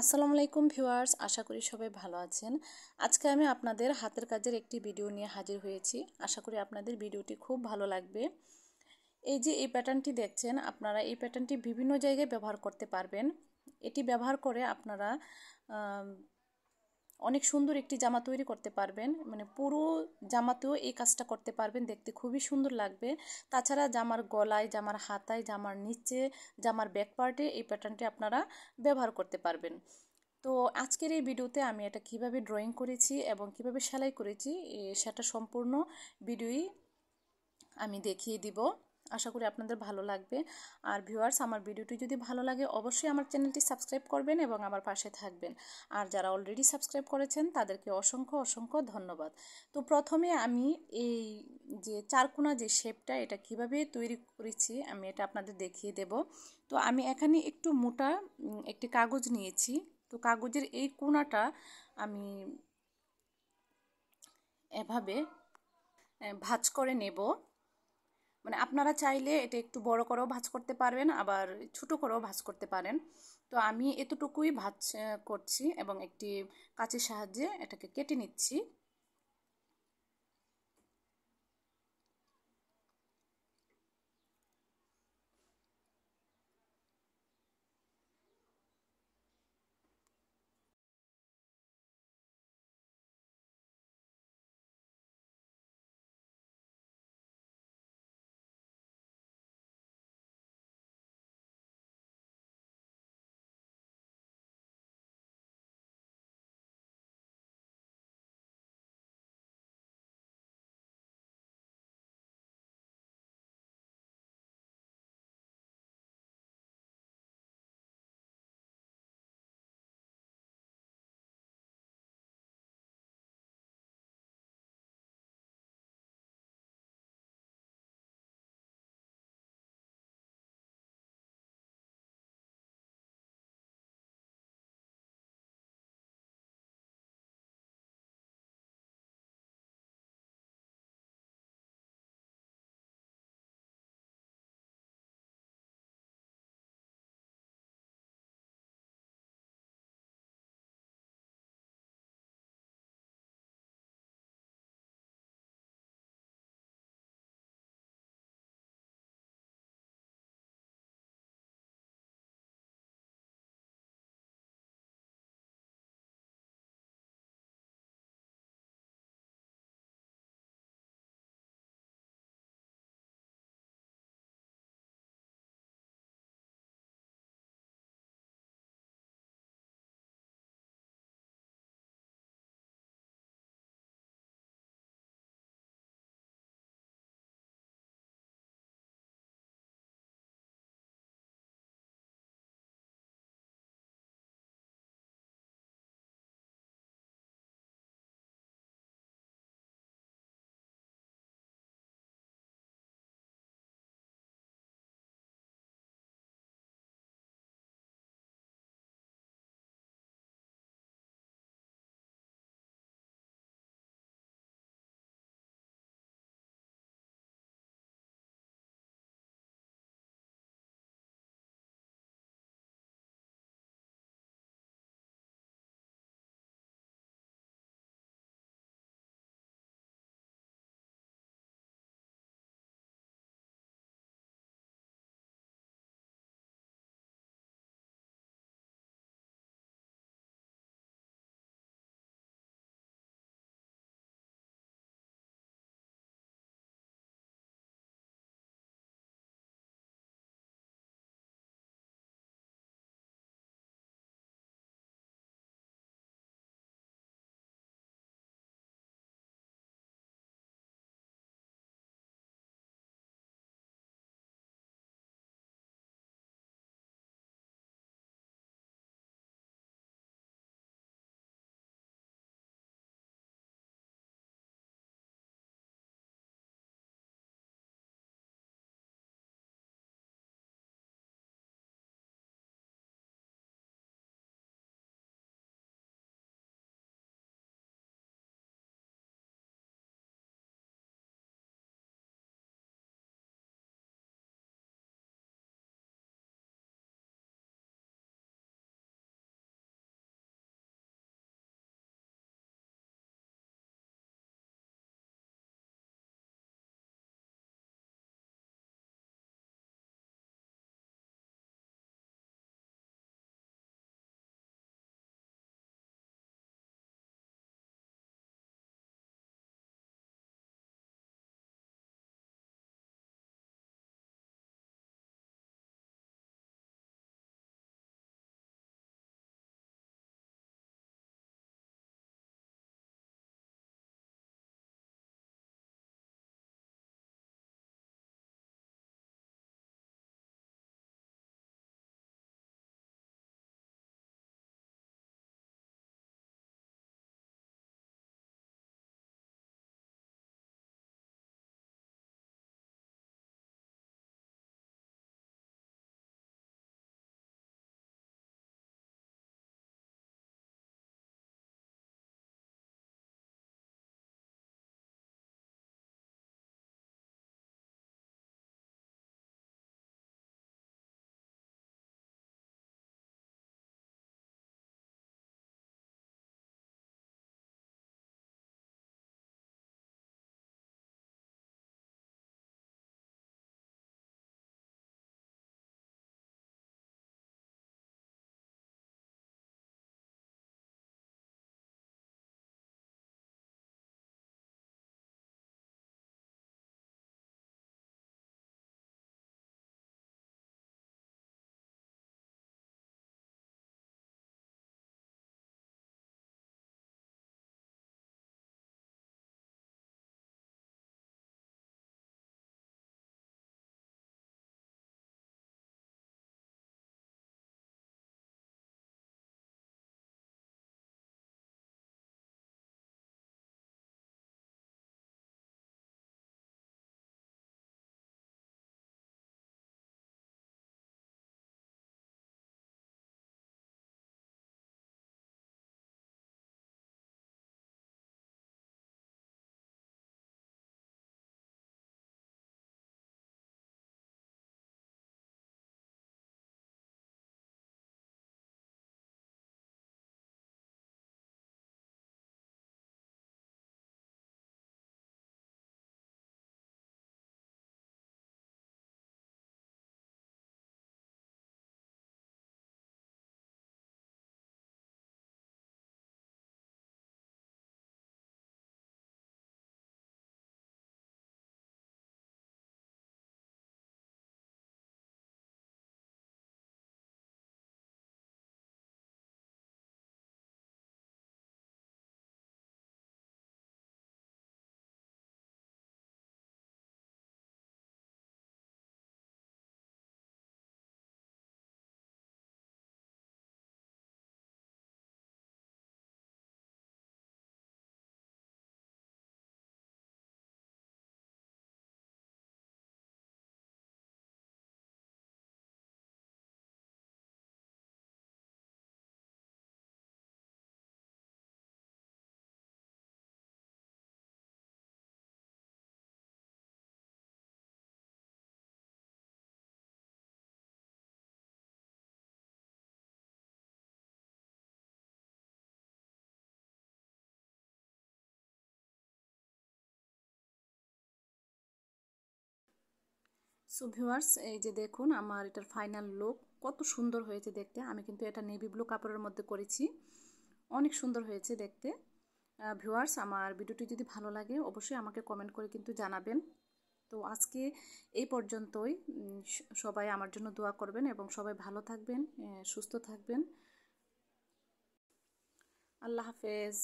আসসালামু আলাইকুম ভিউয়ার্স আশা করি সবাই ভালো আছেন আজকে আমি আপনাদের হাতের কাজের একটি ভিডিও নিয়ে হাজির হয়েছি আশা করি আপনাদের ভিডিওটি খুব ভালো লাগবে এই যে এই প্যাটার্নটি দেখছেন আপনারা এই প্যাটার্নটি বিভিন্ন জায়গায় ব্যবহার করতে পারবেন এটি ব্যবহার করে আপনারা অনেক সুন্দর একটি জামা তৈরি করতে পারবেন মানে পুরো জামাতেও এই কাজটা করতে পারবেন দেখতে খুবই সুন্দর লাগবে তাছাড়া জামার গলায় জামার হাতায় জামার নিচে জামার ব্যাক পার্টে এই প্যাটার্নটি আপনারা ব্যবহার করতে পারবেন তো আজকের এই ভিডিওতে আমি এটা কিভাবে ড্রয়িং করেছি এবং কিভাবে সেলাই করেছি সেটা সম্পূর্ণ ভিডিওই আমি দেখিয়ে দিব আশা করি আপনাদের ভালো লাগবে আর ভিউয়ার্স আমার ভিডিওটি যদি ভালো লাগে অবশ্যই আমার চ্যানেলটি সাবস্ক্রাইব করবেন এবং আমার পাশে থাকবেন আর যারা অলরেডি সাবস্ক্রাইব করেছেন তাদেরকে অসংখ্য অসংখ্য ধন্যবাদ তো প্রথমে আমি এই যে চারকোনা যে শেপটা এটা কিভাবে তৈরি করেছি আমি এটা আপনাদের দেখিয়ে দেব তো আমি এখানে একটু মোটা একটি কাগজ নিয়েছি তো কাগজের এই কোনাটা আমি এভাবে ভাজ করে নেব মানে আপনারা চাইলে এটা একটু বড় করেও ভাজ করতে পারবেন আবার ছোট করেও ভাজ করতে পারেন তো আমি এতটুকুই ভাজ করছি এবং একটি কাচের সাহায্যে এটাকে কেটে নিচ্ছি সো ভিউয়ার্স এই যে দেখুন আমার এটার ফাইনাল লুক কত সুন্দর হয়েছে দেখতে আমি কিন্তু এটা নেভি ব্লু কাপড়ের মধ্যে করেছি অনেক সুন্দর হয়েছে দেখতে ভিউয়ার্স আমার ভিডিওটি যদি ভালো লাগে অবশ্যই আমাকে কমেন্ট করে কিন্তু জানাবেন তো আজকে এই পর্যন্তই সবাই আমার জন্য দোয়া করবেন এবং সবাই ভালো থাকবেন সুস্থ থাকবেন আল্লাহ হাফেজ